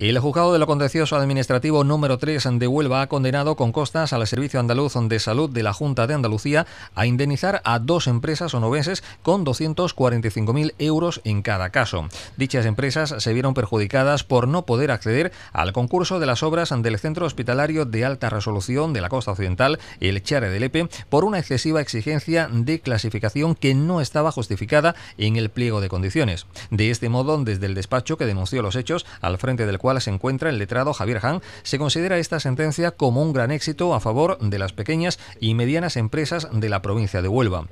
El juzgado de lo contencioso administrativo número 3 de Huelva ha condenado con costas al Servicio Andaluz de Salud de la Junta de Andalucía a indemnizar a dos empresas onobeses con 245.000 euros en cada caso. Dichas empresas se vieron perjudicadas por no poder acceder al concurso de las obras del Centro Hospitalario de Alta Resolución de la Costa Occidental, el Chare de Lepe, por una excesiva exigencia de clasificación que no estaba justificada en el pliego de condiciones. De este modo, desde el despacho que denunció los hechos al frente del cual se encuentra el letrado Javier Han, se considera esta sentencia como un gran éxito a favor de las pequeñas y medianas empresas de la provincia de Huelva.